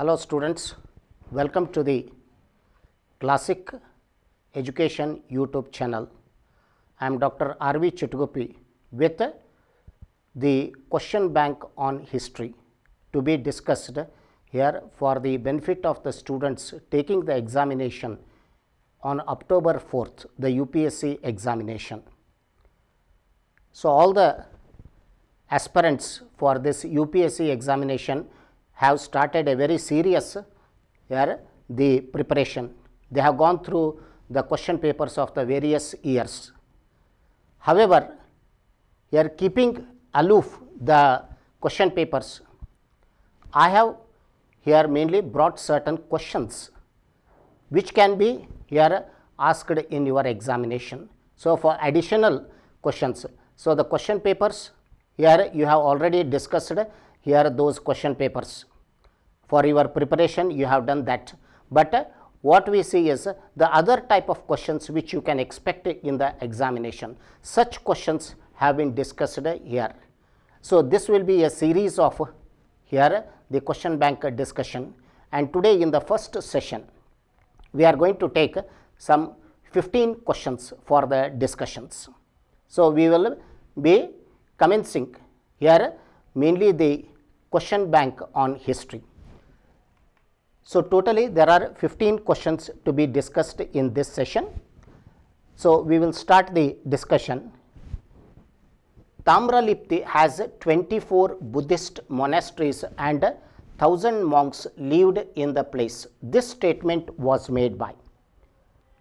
Hello students, welcome to the Classic Education YouTube channel. I am Dr. R.V. Chitgupi with the question bank on history to be discussed here for the benefit of the students taking the examination on October 4th, the UPSC examination. So, all the aspirants for this UPSC examination have started a very serious here the preparation. They have gone through the question papers of the various years. However, here keeping aloof the question papers, I have here mainly brought certain questions which can be here asked in your examination. So, for additional questions. So, the question papers here you have already discussed here those question papers for your preparation you have done that. But uh, what we see is the other type of questions which you can expect in the examination. Such questions have been discussed here. So, this will be a series of here the question bank discussion and today in the first session we are going to take some 15 questions for the discussions. So, we will be commencing here mainly the question bank on history. So, totally there are 15 questions to be discussed in this session. So, we will start the discussion. Tamralipti has 24 Buddhist monasteries and 1000 monks lived in the place. This statement was made by.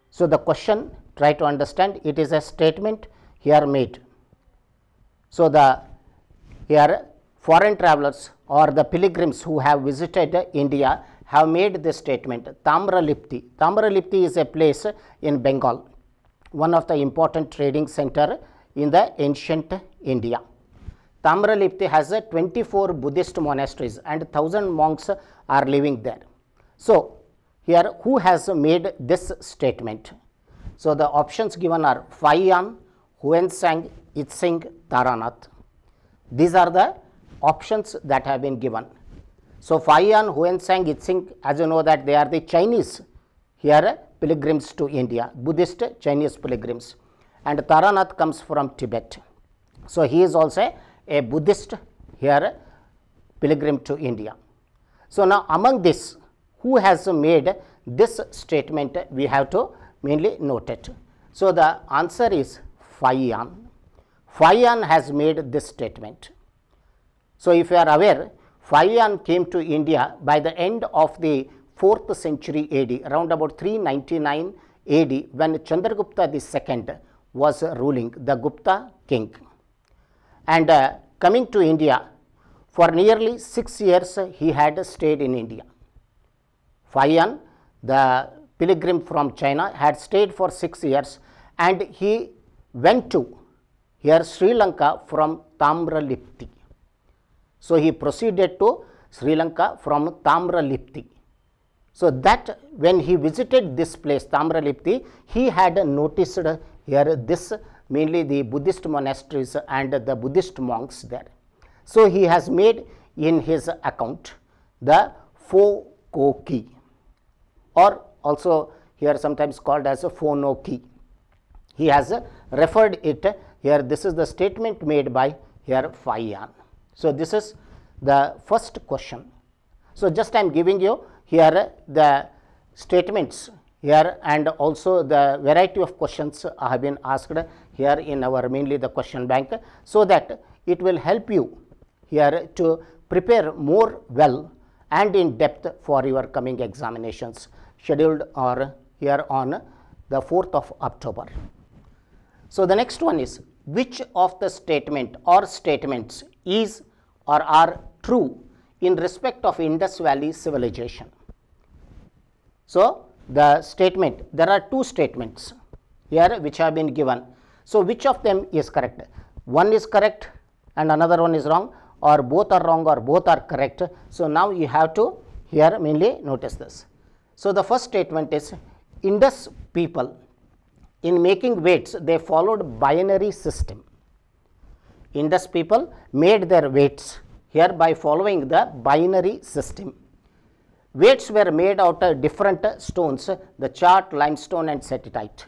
So, the question try to understand it is a statement here made. So, the here foreign travelers or the pilgrims who have visited India have made this statement Tamralipti. Tamralipti is a place in Bengal, one of the important trading center in the ancient India. Tamralipti has 24 Buddhist monasteries and 1000 monks are living there. So, here who has made this statement? So, the options given are Faiyan, Huensang, Itsing, Taranath. These are the options that have been given. So, Faiyan, Huensang, Itsing, as you know that they are the Chinese here pilgrims to India, Buddhist Chinese pilgrims and Taranath comes from Tibet. So, he is also a Buddhist here pilgrim to India. So, now among this who has made this statement we have to mainly note it. So, the answer is Faiyan. Faiyan has made this statement. So, if you are aware Faiyan came to India by the end of the 4th century AD, around about 399 AD when Chandragupta II was ruling, the Gupta king. And uh, coming to India, for nearly 6 years he had stayed in India. Faiyan, the pilgrim from China, had stayed for 6 years and he went to here Sri Lanka from Tamralipti. So, he proceeded to Sri Lanka from Tamralipti. So, that when he visited this place Tamralipti, he had noticed here this mainly the Buddhist monasteries and the Buddhist monks there. So, he has made in his account the Fokoki or also here sometimes called as a ki. He has referred it here this is the statement made by here Fayan. So, this is the first question. So, just I am giving you here the statements here and also the variety of questions have been asked here in our mainly the question bank. So, that it will help you here to prepare more well and in depth for your coming examinations scheduled or here on the 4th of October. So, the next one is which of the statement or statements is or are true in respect of Indus Valley civilization. So, the statement, there are two statements here which have been given. So, which of them is correct? One is correct and another one is wrong or both are wrong or both are correct. So, now you have to here mainly notice this. So, the first statement is Indus people in making weights they followed binary system Indus people made their weights here by following the binary system. Weights were made out of different stones, the chart, limestone and satellite.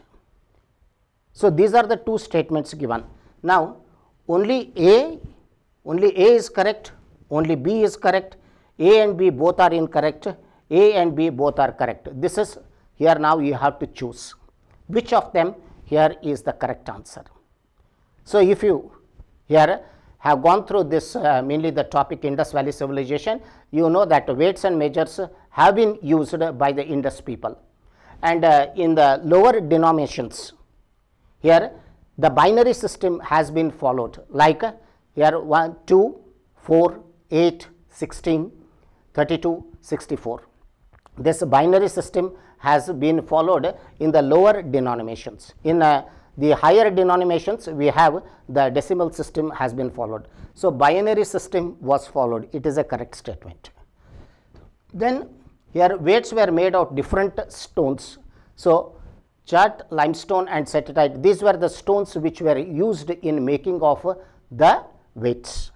So, these are the two statements given. Now, only A, only A is correct, only B is correct, A and B both are incorrect, A and B both are correct. This is here now you have to choose which of them here is the correct answer. So, if you here have gone through this uh, mainly the topic Indus Valley civilization, you know that weights and measures have been used by the Indus people. And uh, in the lower denominations, here the binary system has been followed like here 1, 2, 4, 8, 16, 32, 64. This binary system has been followed in the lower denominations. In uh, the higher denominations we have the decimal system has been followed. So, binary system was followed it is a correct statement. Then here weights were made of different stones. So, chert, limestone and cetatite these were the stones which were used in making of the weights.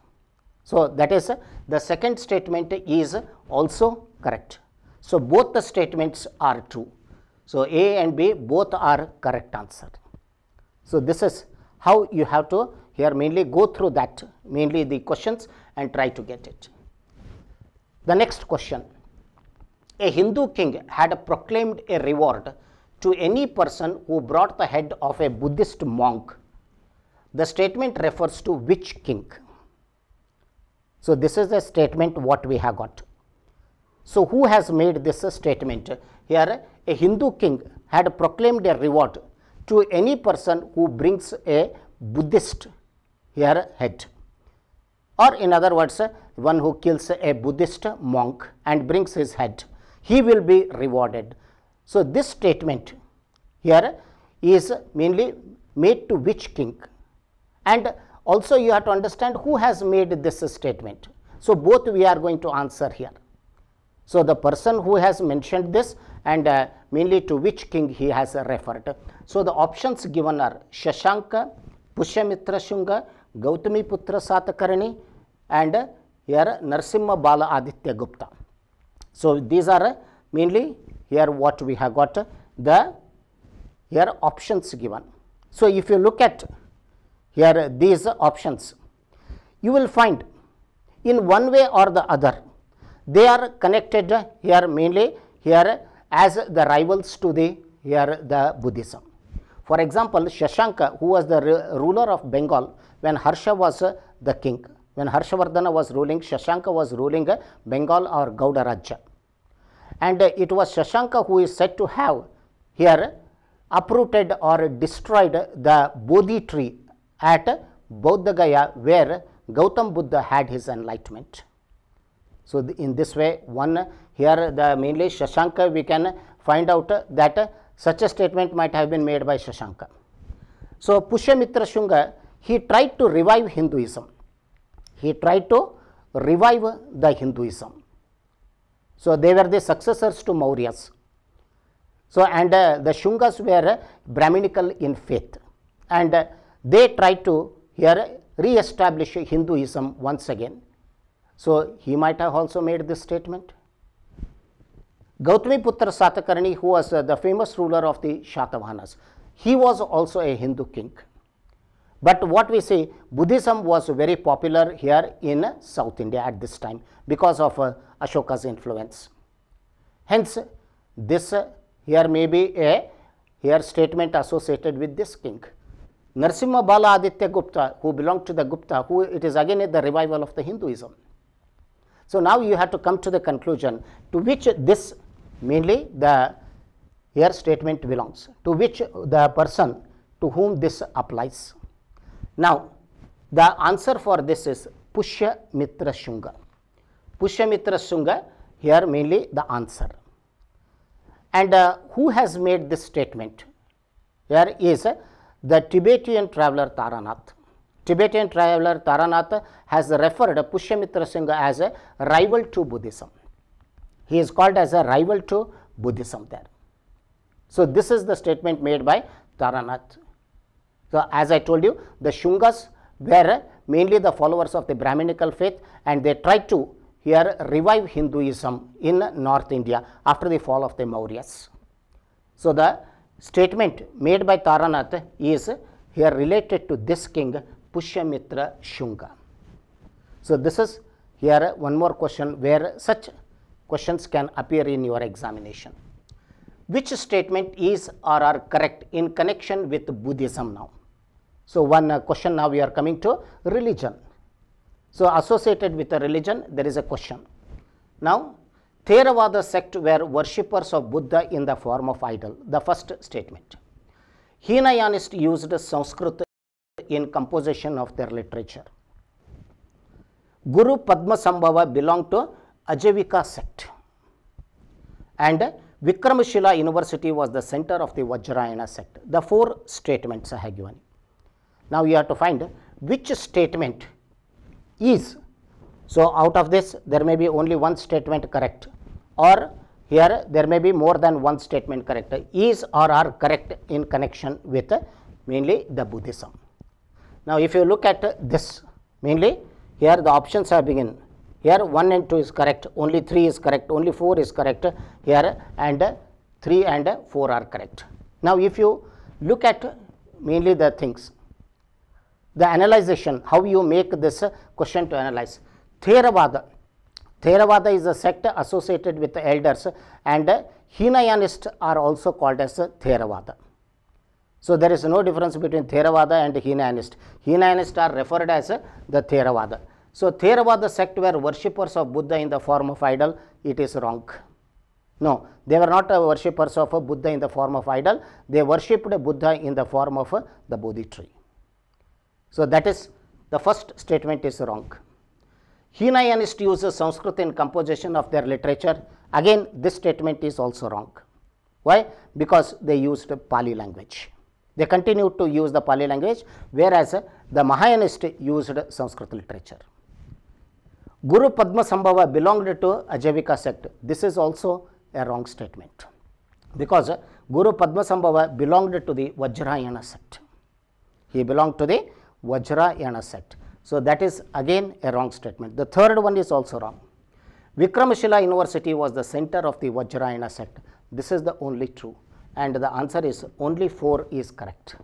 So, that is the second statement is also correct. So, both the statements are true. So, A and B both are correct answer. So, this is how you have to here mainly go through that mainly the questions and try to get it. The next question a Hindu king had proclaimed a reward to any person who brought the head of a Buddhist monk. The statement refers to which king? So, this is the statement what we have got. So, who has made this statement? Here a Hindu king had proclaimed a reward to any person who brings a Buddhist here head or in other words one who kills a Buddhist monk and brings his head he will be rewarded. So, this statement here is mainly made to which king and also you have to understand who has made this statement. So, both we are going to answer here. So, the person who has mentioned this and uh, mainly to which king he has referred. So, the options given are Shashanka, Pushyamitra Shunga, Gautami Putra Satakarni and uh, here Narsimha Bala Aditya Gupta. So, these are mainly here what we have got the here options given. So, if you look at here these options, you will find in one way or the other, they are connected here mainly here as the rivals to the here the Buddhism. For example, Shashanka who was the ruler of Bengal when Harsha was uh, the king, when Harshavardhana was ruling, Shashanka was ruling uh, Bengal or Gauda Rajya. And uh, it was Shashanka who is said to have here uprooted or destroyed the Bodhi tree at Bodh where Gautam Buddha had his enlightenment. So, the, in this way one here the mainly Shashanka we can find out that such a statement might have been made by Shashanka. So Pushyamitra Shunga, he tried to revive Hinduism. He tried to revive the Hinduism. So they were the successors to Mauryas. So and uh, the Shungas were uh, Brahminical in faith and uh, they tried to here re-establish Hinduism once again. So he might have also made this statement. Gautamiputra Satakarni, who was uh, the famous ruler of the Shatavahanas, he was also a Hindu king. But what we see, Buddhism was very popular here in South India at this time because of uh, Ashoka's influence. Hence, this uh, here may be a here statement associated with this king. Narsimha Bala Aditya Gupta, who belonged to the Gupta, who it is again the revival of the Hinduism. So now you have to come to the conclusion to which this mainly the here statement belongs to which the person to whom this applies. Now, the answer for this is Pushya Mitra Shunga. Pushya Mitra Shunga here mainly the answer. And uh, who has made this statement? Here is uh, the Tibetan traveler Taranath. Tibetan traveler Taranath has referred Mitra Singha as a rival to Buddhism. He is called as a rival to Buddhism there. So, this is the statement made by Taranath. So, as I told you, the Shungas were mainly the followers of the Brahminical faith and they tried to here revive Hinduism in North India after the fall of the Mauryas. So, the statement made by Taranath is here related to this king Pushyamitra Shunga. So, this is here one more question where such questions can appear in your examination. Which statement is or are correct in connection with Buddhism now? So, one uh, question now we are coming to religion. So, associated with a religion there is a question. Now, Theravada sect were worshippers of Buddha in the form of idol, the first statement. Hinayanist used Sanskrit in composition of their literature. Guru Padma Sambhava belonged to Ajavika sect. And Vikramashila University was the center of the Vajrayana sect. The four statements I have given. Now you have to find which statement is. So out of this there may be only one statement correct or here there may be more than one statement correct is or are correct in connection with mainly the Buddhism. Now if you look at this mainly here the options have been here 1 and 2 is correct only 3 is correct only 4 is correct here and 3 and 4 are correct now if you look at mainly the things the analysis, how you make this question to analyze theravada theravada is a sect associated with the elders and hinayanists are also called as theravada so there is no difference between theravada and hinayanist hinayanist are referred as the theravada so, Theravada sect were worshippers of Buddha in the form of idol, it is wrong. No, they were not worshippers of Buddha in the form of idol, they worshipped Buddha in the form of the Bodhi tree. So, that is the first statement is wrong. Hinayanist uses Sanskrit in composition of their literature. Again, this statement is also wrong. Why? Because they used Pali language. They continued to use the Pali language, whereas the Mahayanist used Sanskrit literature. Guru Padma Sambhava belonged to Ajavika sect. This is also a wrong statement because Guru Padma Sambhava belonged to the Vajrayana sect. He belonged to the Vajrayana sect. So, that is again a wrong statement. The third one is also wrong. Vikramashila University was the center of the Vajrayana sect. This is the only true and the answer is only 4 is correct.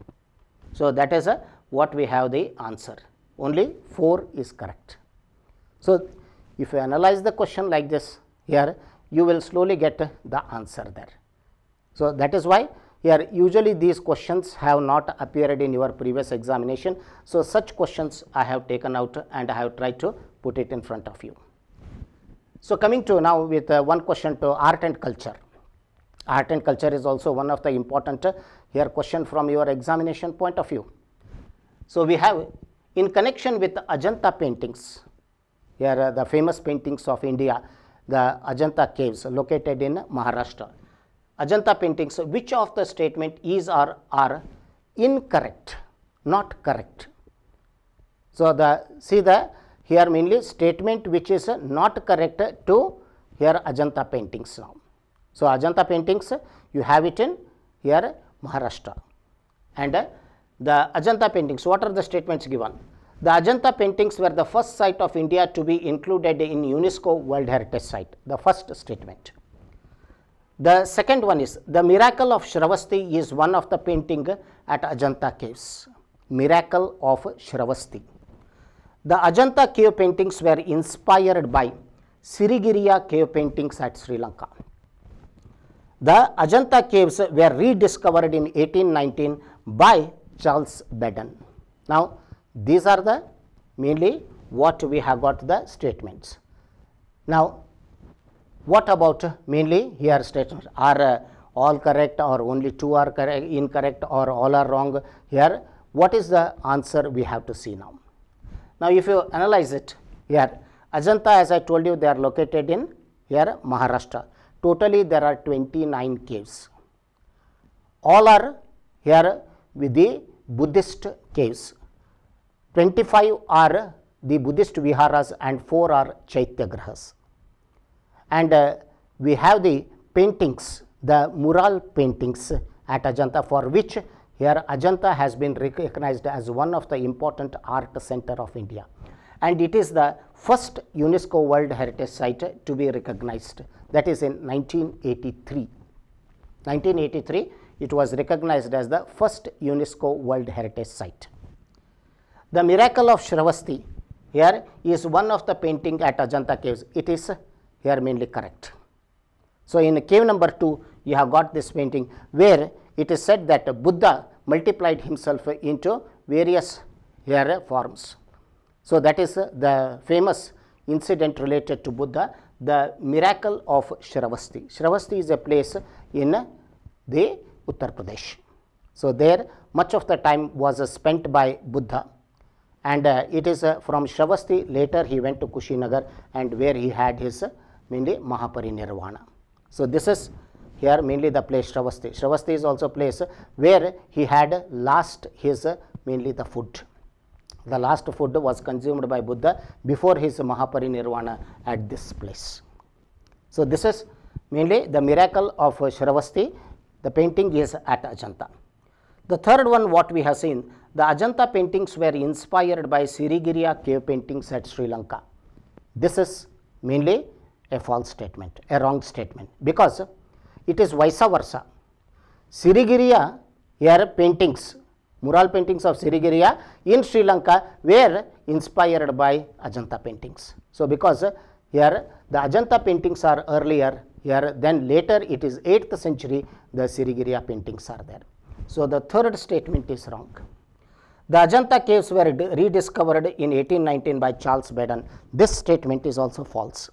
So, that is a, what we have the answer only 4 is correct. So, if you analyze the question like this here, you will slowly get the answer there. So, that is why here usually these questions have not appeared in your previous examination. So, such questions I have taken out and I have tried to put it in front of you. So, coming to now with uh, one question to art and culture. Art and culture is also one of the important uh, here question from your examination point of view. So, we have in connection with Ajanta paintings, here are the famous paintings of India, the Ajanta caves located in Maharashtra. Ajanta paintings, which of the statement is or are incorrect, not correct. So, the see the here mainly statement which is not correct to here Ajanta paintings now. So, Ajanta paintings you have it in here Maharashtra and the Ajanta paintings what are the statements given? The Ajanta paintings were the first site of India to be included in UNESCO World Heritage Site, the first statement. The second one is, the miracle of Shravasti is one of the painting at Ajanta caves, miracle of Shravasti. The Ajanta cave paintings were inspired by Sirigiriya cave paintings at Sri Lanka. The Ajanta caves were rediscovered in 1819 by Charles Bedden. Now, these are the mainly what we have got the statements. Now, what about mainly here statements are uh, all correct or only two are correct, incorrect or all are wrong here what is the answer we have to see now. Now, if you analyze it here Ajanta as I told you they are located in here Maharashtra totally there are 29 caves all are here with the Buddhist caves 25 are the Buddhist viharas and 4 are chaityagrahas. And uh, we have the paintings, the mural paintings at Ajanta for which here Ajanta has been recognized as one of the important art center of India. And it is the first UNESCO World Heritage Site to be recognized that is in 1983. 1983 it was recognized as the first UNESCO World Heritage Site. The miracle of Shravasti here is one of the painting at Ajanta caves. It is here mainly correct. So, in cave number 2, you have got this painting where it is said that Buddha multiplied himself into various here forms. So, that is the famous incident related to Buddha, the miracle of Shravasti. Shravasti is a place in the Uttar Pradesh. So, there much of the time was spent by Buddha and uh, it is uh, from Shravasti. later he went to Kushinagar and where he had his uh, mainly Mahaparinirvana. So, this is here mainly the place Shravasti. Shravasti is also place where he had last his mainly the food. The last food was consumed by Buddha before his Mahaparinirvana at this place. So, this is mainly the miracle of Shravasti. The painting is at Ajanta. The third one what we have seen, the Ajanta paintings were inspired by Sirigiriya cave paintings at Sri Lanka. This is mainly a false statement, a wrong statement because it is vice versa. Sirigiriya here paintings, mural paintings of Sirigiriya in Sri Lanka were inspired by Ajanta paintings. So, because here the Ajanta paintings are earlier here then later it is 8th century the Sirigiriya paintings are there. So, the third statement is wrong. The Ajanta caves were rediscovered in 1819 by Charles Baden. This statement is also false.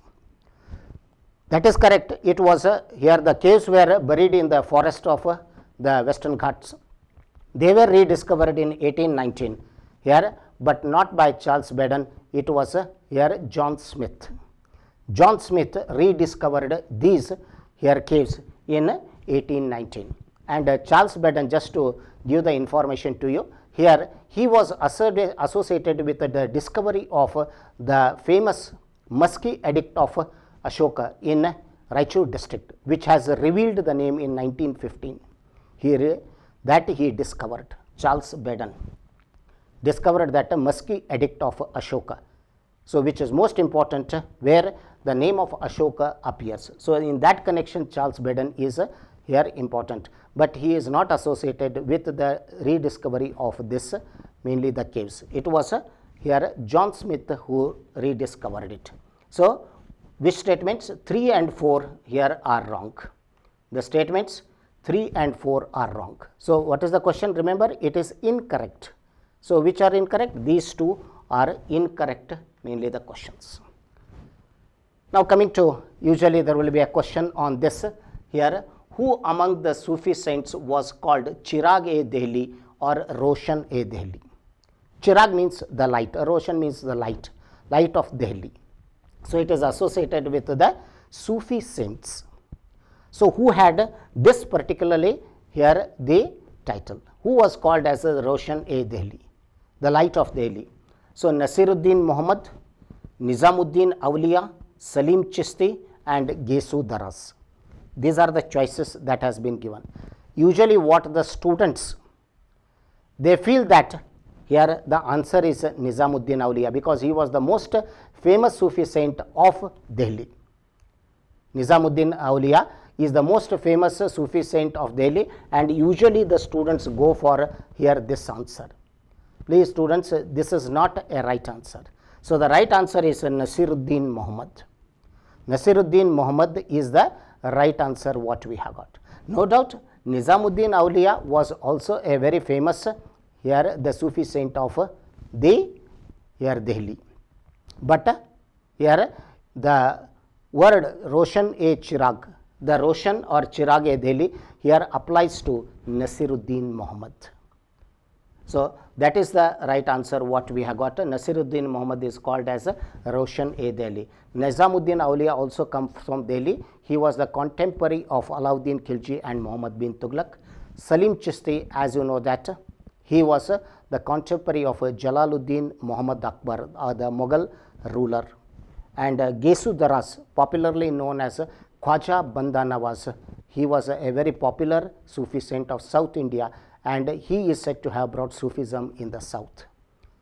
That is correct. It was uh, here the caves were buried in the forest of uh, the Western Ghats. They were rediscovered in 1819 here, but not by Charles Baden. It was uh, here John Smith. John Smith rediscovered these here caves in 1819 and uh, Charles Baden just to give the information to you. Here he was associated with the discovery of uh, the famous musky edict of uh, Ashoka in Raichur district which has revealed the name in 1915. Here that he discovered Charles Baden discovered that musky edict of Ashoka. So, which is most important where the name of Ashoka appears. So, in that connection Charles Baden is here important, but he is not associated with the rediscovery of this mainly the caves. It was uh, here John Smith who rediscovered it. So, which statements 3 and 4 here are wrong. The statements 3 and 4 are wrong. So, what is the question? Remember, it is incorrect. So, which are incorrect? These two are incorrect mainly the questions. Now, coming to usually there will be a question on this here who among the Sufi saints was called Chirag-e-Dehli or Roshan-e-Dehli. Chirag means the light, Roshan means the light, light of Delhi. So, it is associated with the Sufi saints. So, who had this particularly here the title, who was called as a Roshan e Delhi, the light of Delhi. So, Nasiruddin Muhammad, Nizamuddin Awliya, Salim Chisti and Gesu Daras. These are the choices that has been given. Usually what the students, they feel that here the answer is Nizamuddin Auliya because he was the most famous Sufi saint of Delhi. Nizamuddin Auliya is the most famous Sufi saint of Delhi and usually the students go for here this answer. Please students, this is not a right answer. So, the right answer is Nasiruddin Muhammad. Nasiruddin Muhammad is the right answer what we have got. No doubt Nizamuddin Aulia was also a very famous here the Sufi saint of the here Delhi. But here the word Roshan A. Chirag, the Roshan or Chirag A. Delhi here applies to Nasiruddin Muhammad. So, that is the right answer what we have got. Nasiruddin Muhammad is called as Roshan A. Delhi. Nizamuddin Aulia also comes from Delhi. He was the contemporary of Alauddin Khilji and Muhammad bin Tughlaq. Salim Chisti, as you know that, he was uh, the contemporary of uh, Jalaluddin Muhammad Akbar, uh, the Mughal ruler. And Gesu Daras, popularly known as Khwaja Bandana was, he was a very popular Sufi saint of South India and he is said to have brought Sufism in the south.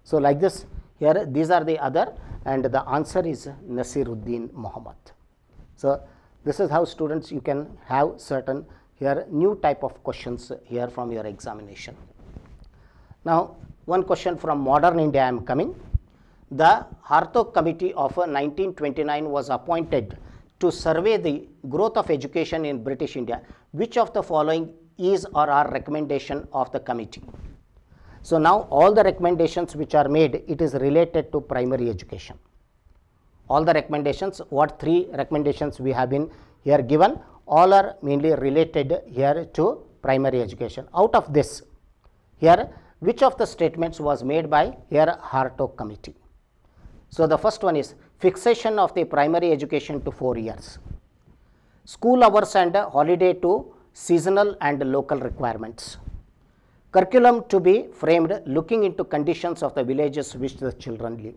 So, like this here these are the other and the answer is Nasiruddin Muhammad. So, this is how students you can have certain here new type of questions here from your examination. Now, one question from modern India I am coming. The Hartog committee of 1929 was appointed to survey the growth of education in British India. Which of the following is or are recommendation of the committee. So now all the recommendations which are made, it is related to primary education. All the recommendations, what three recommendations we have been here given, all are mainly related here to primary education. Out of this, here which of the statements was made by here Hartog committee. So the first one is fixation of the primary education to 4 years, school hours and holiday to seasonal and local requirements. Curriculum to be framed looking into conditions of the villages which the children live.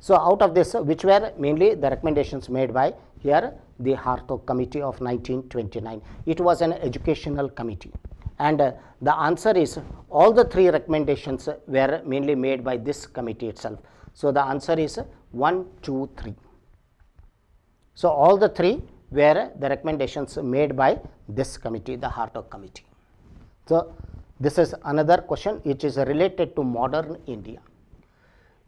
So, out of this which were mainly the recommendations made by here the Harto committee of 1929. It was an educational committee and uh, the answer is all the three recommendations were mainly made by this committee itself. So, the answer is one, two, three. So, all the three were the recommendations made by this committee, the Hartog committee. So, this is another question which is related to modern India.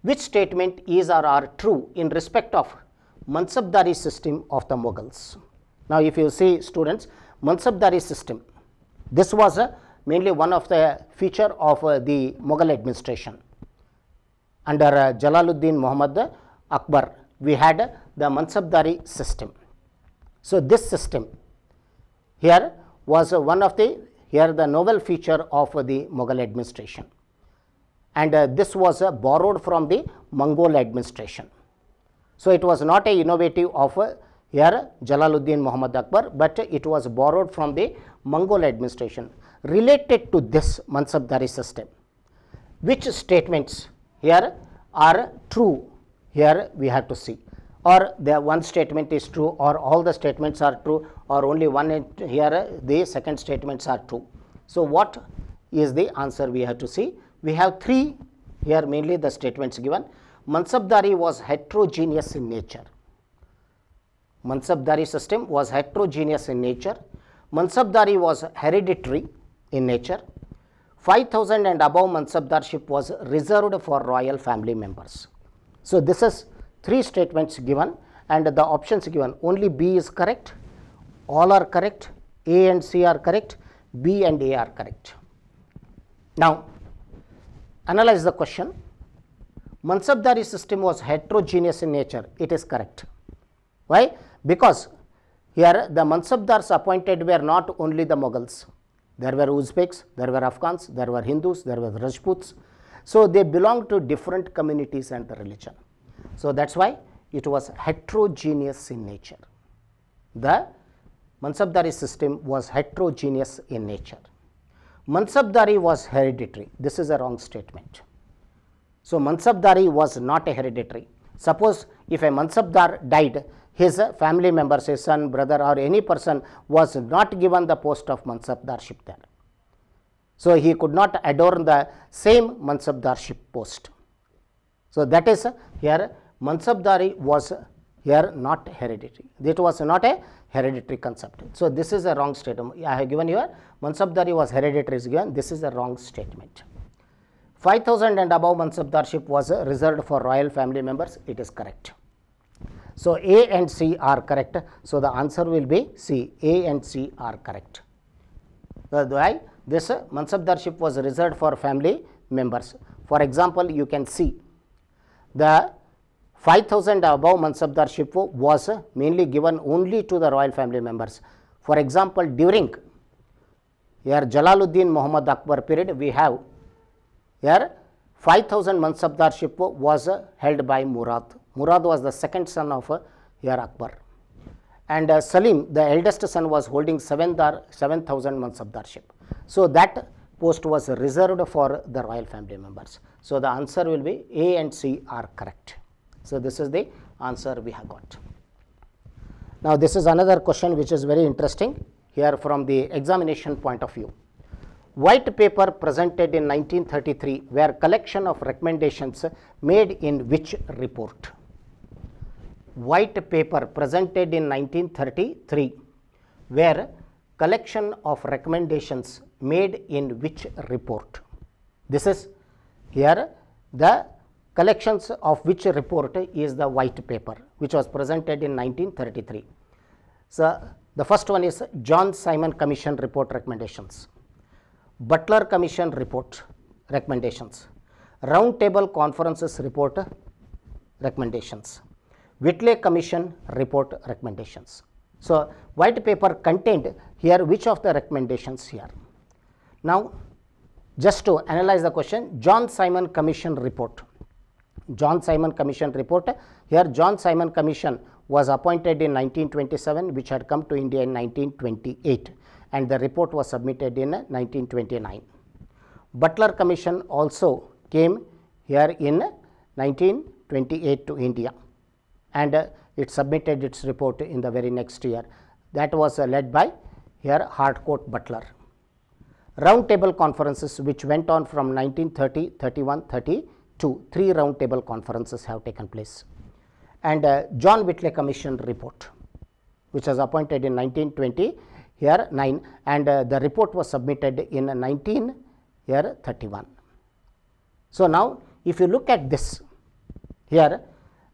Which statement is or are true in respect of Mansabdari system of the Mughals? Now, if you see students, Mansabdari system, this was uh, mainly one of the feature of uh, the Mughal administration. Under uh, Jalaluddin Muhammad Akbar, we had the Mansabdari system. So, this system here was one of the here the novel feature of the Mughal administration and uh, this was uh, borrowed from the Mongol administration. So, it was not a innovative of uh, here Jalaluddin Muhammad Akbar, but it was borrowed from the Mongol administration related to this Mansabdari system. Which statements here are true here we have to see or the one statement is true or all the statements are true or only one here the second statements are true. So, what is the answer we have to see? We have three here mainly the statements given. Mansabdari was heterogeneous in nature. Mansabdari system was heterogeneous in nature. Mansabdari was hereditary in nature. 5000 and above Mansabdarship was reserved for royal family members. So, this is three statements given and the options given only B is correct, all are correct, A and C are correct, B and A are correct. Now, analyze the question. Mansabdari system was heterogeneous in nature, it is correct. Why? Because here the Mansabdars appointed were not only the Mughals, there were Uzbeks, there were Afghans, there were Hindus, there were Rajputs. So, they belonged to different communities and the religion. So, that is why it was heterogeneous in nature. The Mansabdari system was heterogeneous in nature. Mansabdari was hereditary. This is a wrong statement. So, Mansabdari was not a hereditary. Suppose if a Mansabdar died, his family members, his son, brother or any person was not given the post of Mansabdarship there. So, he could not adorn the same Mansabdarship post. So, that is here Mansabdari was here not hereditary, that was not a hereditary concept. So, this is a wrong statement. I have given here Mansabdari was hereditary is given, this is a wrong statement. 5000 and above Mansabdarship was reserved for royal family members, it is correct. So, A and C are correct. So, the answer will be C, A and C are correct. why this Mansabdarship was reserved for family members. For example, you can see the 5000 above Mansabdarship was mainly given only to the royal family members. For example, during here Jalaluddin Muhammad Akbar period, we have here 5000 Mansabdarship was held by Murad. Murad was the second son of here Akbar. And uh, Salim, the eldest son, was holding 7000 7, Mansabdarship. So, that post was reserved for the royal family members. So, the answer will be A and C are correct. So, this is the answer we have got. Now, this is another question which is very interesting here from the examination point of view. White paper presented in 1933 were collection of recommendations made in which report? White paper presented in 1933 were collection of recommendations made in which report. This is here the collections of which report is the white paper which was presented in 1933. So, the first one is John Simon Commission report recommendations, Butler Commission report recommendations, Roundtable Conferences report recommendations, Whitley Commission report recommendations. So, white paper contained here which of the recommendations here? Now, just to analyze the question, John Simon Commission report. John Simon Commission report. Here, John Simon Commission was appointed in 1927, which had come to India in 1928, and the report was submitted in 1929. Butler Commission also came here in 1928 to India, and uh, it submitted its report in the very next year. That was uh, led by here Hardcourt Butler roundtable conferences which went on from 1930, 31, 32, three roundtable conferences have taken place. And uh, John Whitley Commission report, which was appointed in 1920, here 9 and uh, the report was submitted in 19, here 31. So, now if you look at this, here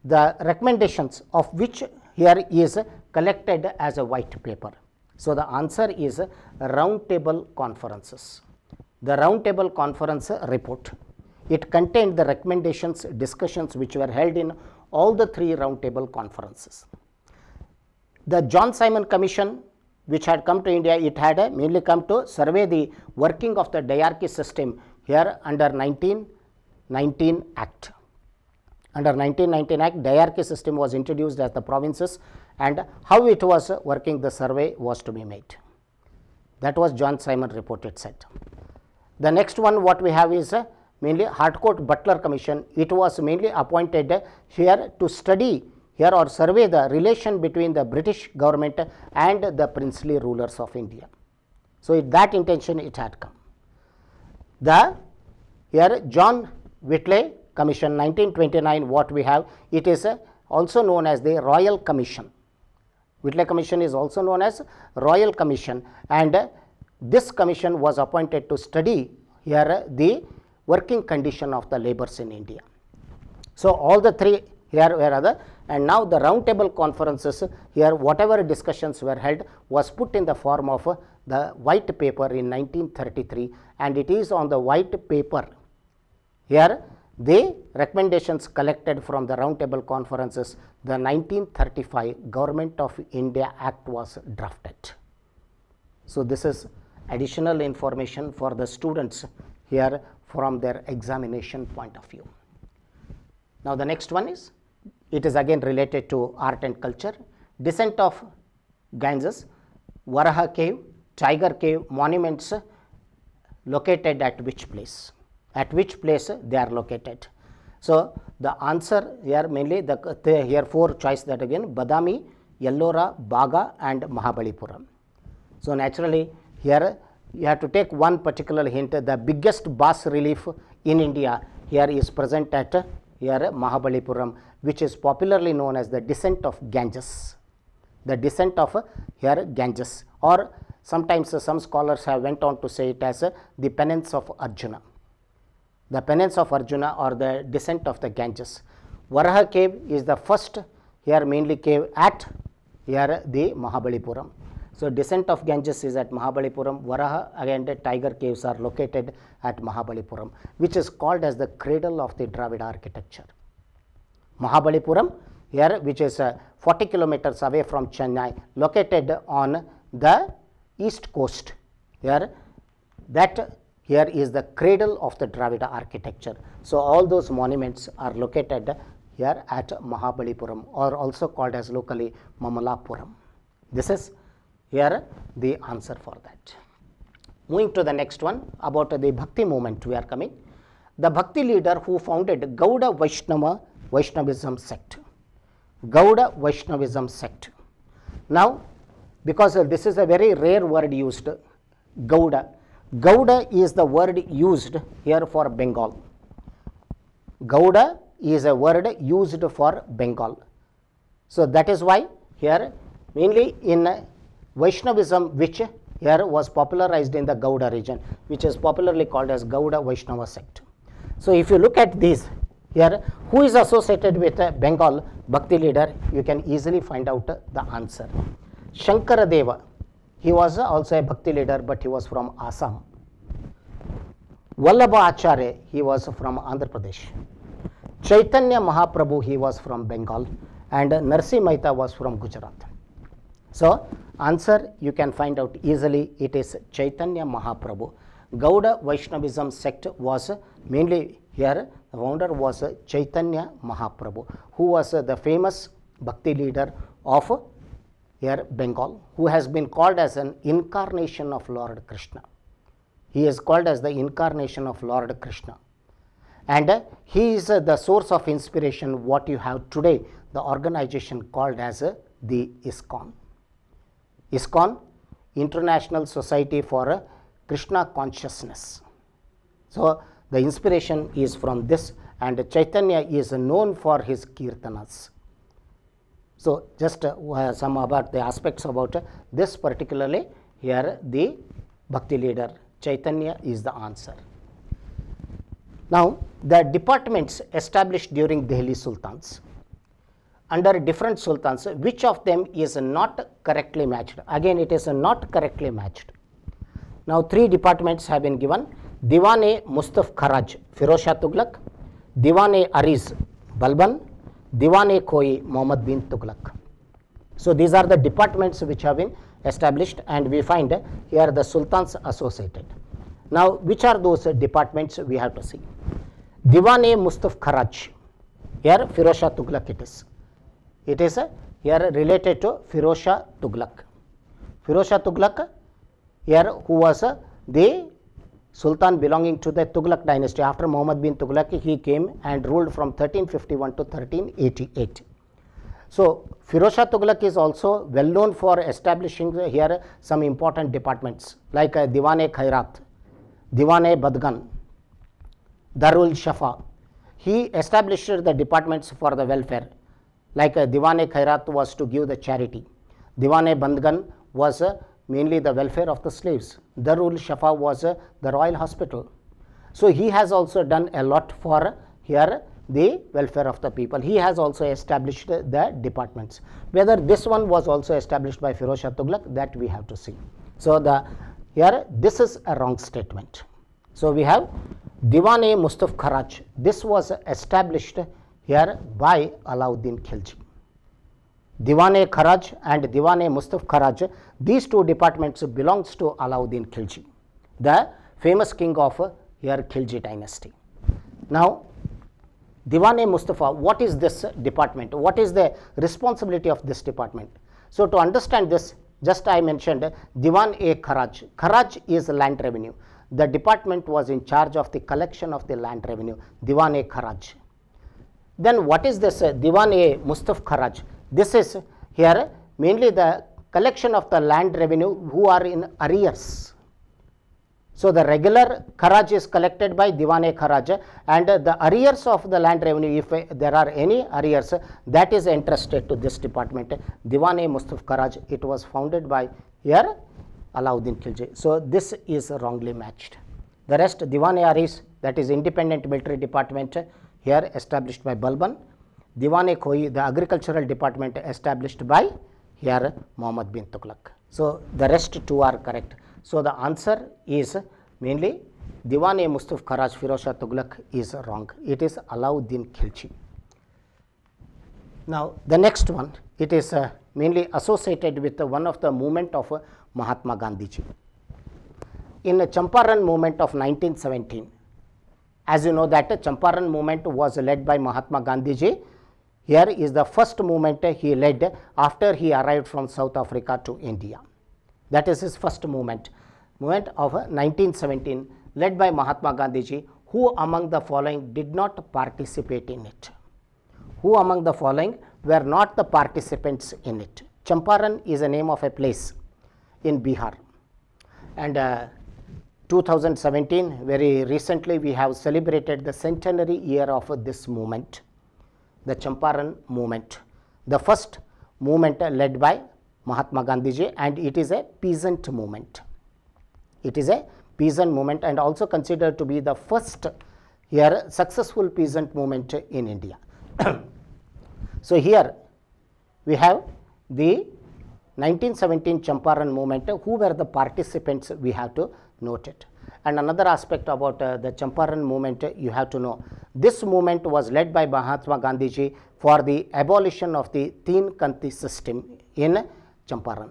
the recommendations of which here is collected as a white paper. So, the answer is roundtable conferences. The roundtable conference report. It contained the recommendations, discussions which were held in all the three roundtable conferences. The John Simon Commission which had come to India, it had mainly come to survey the working of the diarchy system here under 1919 Act. Under 1919 Act, diarchy system was introduced as the provinces and how it was working the survey was to be made. That was John Simon reported said. The next one what we have is uh, mainly Hardcourt Butler Commission. It was mainly appointed here to study here or survey the relation between the British government and the princely rulers of India. So, that intention it had come. The here John Whitley Commission 1929 what we have it is uh, also known as the Royal Commission. Whitley Commission is also known as Royal Commission and uh, this commission was appointed to study here uh, the working condition of the laborers in India. So, all the three here were other and now the round table conferences here whatever discussions were held was put in the form of uh, the white paper in 1933 and it is on the white paper here the recommendations collected from the round table conferences the 1935 Government of India Act was drafted. So, this is additional information for the students here from their examination point of view. Now, the next one is it is again related to art and culture. Descent of Ganges, Varaha cave, Tiger cave monuments located at which place, at which place they are located. So, the answer here mainly the here four choice that again Badami, Yellora, Baga and Mahabalipuram. So, naturally here you have to take one particular hint the biggest bas relief in India here is present at here Mahabalipuram which is popularly known as the descent of Ganges. The descent of here Ganges or sometimes some scholars have went on to say it as the penance of Arjuna the penance of Arjuna or the descent of the Ganges. Varaha cave is the first here mainly cave at here the Mahabalipuram. So, descent of Ganges is at Mahabalipuram, Varaha again the tiger caves are located at Mahabalipuram which is called as the cradle of the Dravid architecture. Mahabalipuram here which is uh, 40 kilometers away from Chennai located on the east coast here that here is the cradle of the Dravida architecture. So, all those monuments are located here at Mahabalipuram or also called as locally Mamalapuram. This is here the answer for that. Moving to the next one about the Bhakti movement we are coming. The Bhakti leader who founded Gauda Vaishnava Vaishnavism sect. Gauda Vaishnavism sect. Now, because this is a very rare word used, Gauda Gauda is the word used here for Bengal. Gauda is a word used for Bengal. So, that is why here mainly in Vaishnavism which here was popularized in the Gauda region which is popularly called as Gauda Vaishnava sect. So, if you look at this here who is associated with Bengal Bhakti leader you can easily find out the answer. Shankaradeva he was also a Bhakti leader, but he was from Assam. Vallabha Acharya, he was from Andhra Pradesh. Chaitanya Mahaprabhu, he was from Bengal. And Narsi Maita was from Gujarat. So, answer you can find out easily. It is Chaitanya Mahaprabhu. Gauda Vaishnavism sect was mainly here, the founder was Chaitanya Mahaprabhu, who was the famous Bhakti leader of here Bengal, who has been called as an incarnation of Lord Krishna. He is called as the incarnation of Lord Krishna. And uh, he is uh, the source of inspiration what you have today, the organization called as uh, the ISKCON. ISKCON, International Society for uh, Krishna Consciousness. So, the inspiration is from this and Chaitanya is known for his kirtanas. So, just uh, some about the aspects about uh, this particularly here the bhakti leader Chaitanya is the answer. Now, the departments established during Delhi Sultans under different sultans which of them is not correctly matched again it is not correctly matched. Now, three departments have been given Diwane Mustaf Kharaj Firoz Shah Tughlaq, Diwane Ariz Balban Diwane Khoi Muhammad bin Tughlaq. So these are the departments which have been established and we find here the sultans associated. Now which are those departments we have to see. Diwane Mustaf Kharaj, here Firosha Tughlaq it is. It is uh, here related to Firosha Tughlaq. Firosha Tughlaq here who was uh, the sultan belonging to the Tughlaq dynasty. After Muhammad bin Tughlaq, he came and ruled from 1351 to 1388. So, Firoz Shah Tughlaq is also well known for establishing here some important departments like uh, Diwan-e-Khairat, Diwan-e-Badgan, Darul Shafa. He established the departments for the welfare like uh, Diwan-e-Khairat was to give the charity. Diwan-e-Bandgan was uh, mainly the welfare of the slaves. Darul Shafa was uh, the royal hospital. So he has also done a lot for here the welfare of the people. He has also established the departments. Whether this one was also established by Firoz Shah Tughlaq, that we have to see. So the here this is a wrong statement. So we have diwan Mustaf Kharaj. This was established here by Alauddin Khilji. Diwane Kharaj and Diwane Mustaf Kharaj, these two departments belongs to Alauddin Khilji, the famous king of here Khilji dynasty. Now, Diwane Mustafa, what is this department? What is the responsibility of this department? So, to understand this, just I mentioned diwan A Kharaj. Kharaj is land revenue. The department was in charge of the collection of the land revenue, diwan A Kharaj. Then what is this uh, Diwan-e Mustaf Kharaj? This is here mainly the collection of the land revenue who are in arrears. So, the regular kharaj is collected by Diwane Kharaj and the arrears of the land revenue if there are any arrears that is entrusted to this department Diwane Mustaf Kharaj it was founded by here Alauddin Khilji. So, this is wrongly matched. The rest Diwane arrears that is independent military department here established by Balban diwan Khoi, the agricultural department established by here Muhammad bin Tughlaq. So, the rest two are correct. So, the answer is mainly Diwan-e Mustaf Kharaj Firoz Tughlaq is wrong. It is Alauddin Khilji. Now, the next one, it is uh, mainly associated with uh, one of the movement of uh, Mahatma Gandhiji. In the Champaran movement of 1917, as you know that Champaran movement was led by Mahatma Gandhiji here is the first movement he led after he arrived from South Africa to India. That is his first movement, movement of 1917 led by Mahatma Gandhiji who among the following did not participate in it. Who among the following were not the participants in it. Champaran is a name of a place in Bihar and uh, 2017 very recently we have celebrated the centenary year of uh, this movement the Champaran movement. The first movement led by Mahatma Gandhiji and it is a peasant movement. It is a peasant movement and also considered to be the first here successful peasant movement in India. so, here we have the 1917 Champaran movement, who were the participants we have to note it. And another aspect about uh, the Champaran movement uh, you have to know. This movement was led by Mahatma Gandhiji for the abolition of the Teen Kanti system in Champaran.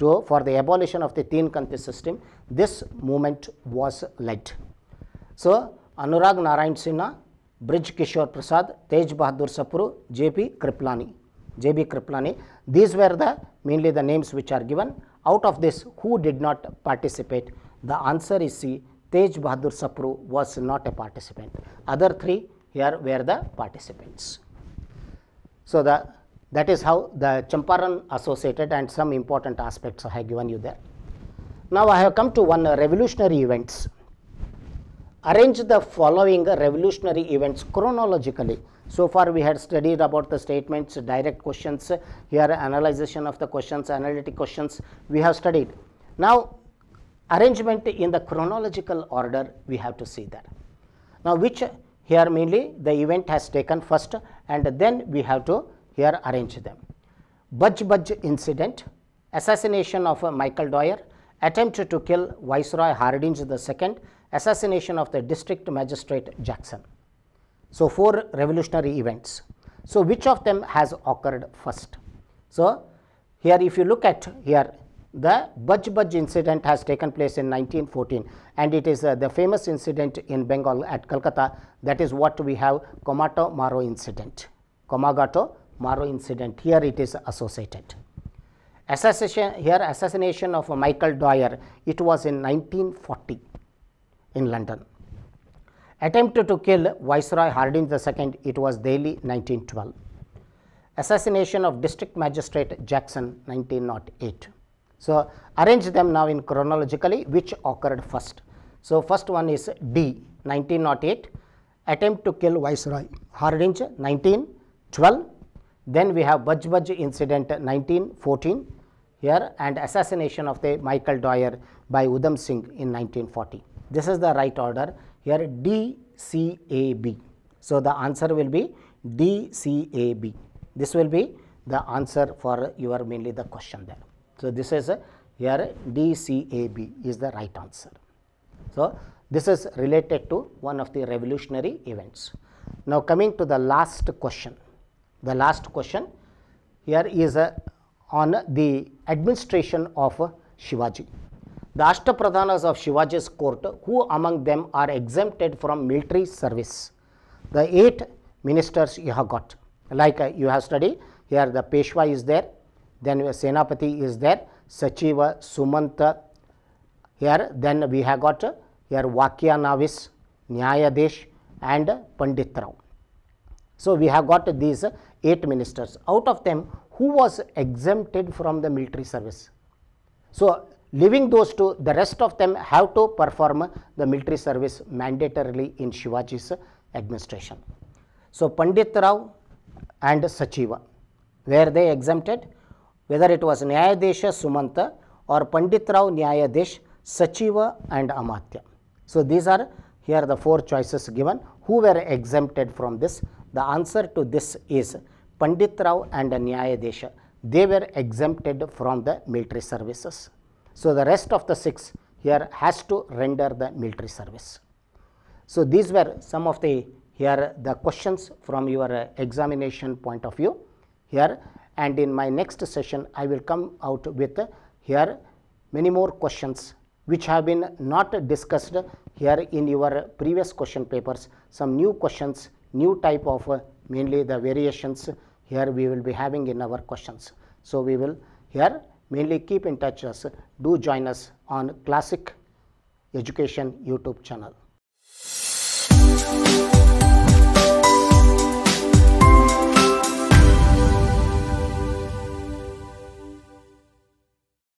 To, for the abolition of the Teen Kanti system, this movement was led. So, Anurag Narayan Sinha, Bridge Kishore Prasad, Tej Bahadur Sapru, J.P. Kriplani, J.B. Kriplani. These were the mainly the names which are given. Out of this, who did not participate? The answer is C. Tej Bahadur Sapru was not a participant. Other three here were the participants. So, the that is how the Champaran associated and some important aspects I have given you there. Now, I have come to one revolutionary events. Arrange the following revolutionary events chronologically. So far, we had studied about the statements, direct questions, here analysis of the questions, analytic questions, we have studied. Now, arrangement in the chronological order we have to see that. Now, which here mainly the event has taken first and then we have to here arrange them. Budge Budge incident, assassination of uh, Michael Doyer, attempt to kill Viceroy Hardinge II, assassination of the district magistrate Jackson. So, four revolutionary events. So, which of them has occurred first? So, here if you look at here the Baj Baj incident has taken place in 1914 and it is uh, the famous incident in Bengal at Calcutta that is what we have Komato Maro incident, Komagato Maro incident here it is associated. Assassination here assassination of Michael Dwyer it was in 1940 in London. Attempt to kill Viceroy Hardinge II it was Delhi 1912. Assassination of District Magistrate Jackson 1908. So, arrange them now in chronologically which occurred first. So, first one is D 1908 attempt to kill Viceroy Hardinge 1912 then we have Baj Baj incident 1914 here and assassination of the Michael Dwyer by Udham Singh in 1940. This is the right order here D C A B. So, the answer will be D C A B. This will be the answer for your mainly the question there. So, this is a, here DCAB is the right answer. So, this is related to one of the revolutionary events. Now, coming to the last question, the last question here is a, on the administration of Shivaji. The Ashtapradhanas of Shivaji's court, who among them are exempted from military service? The eight ministers you have got, like uh, you have studied, here the Peshwa is there, then Senapati is there, Sachiva, Sumanta. Here then we have got uh, here Vakya Navis, Nyayadesh and Panditrao. So, we have got these uh, 8 ministers. Out of them, who was exempted from the military service? So, leaving those two, the rest of them have to perform the military service mandatorily in Shivaji's administration. So, Panditrao and Sachiva, were they exempted? whether it was Nyayadesha Sumanta or Pandit Rao Nyayadesh, Sachiva and Amatya. So, these are here the four choices given who were exempted from this. The answer to this is Pandit Rao and Nyayadesha. They were exempted from the military services. So, the rest of the six here has to render the military service. So, these were some of the here the questions from your examination point of view. Here and in my next session I will come out with here many more questions which have been not discussed here in your previous question papers some new questions new type of uh, mainly the variations here we will be having in our questions. So, we will here mainly keep in touch us do join us on classic education YouTube channel.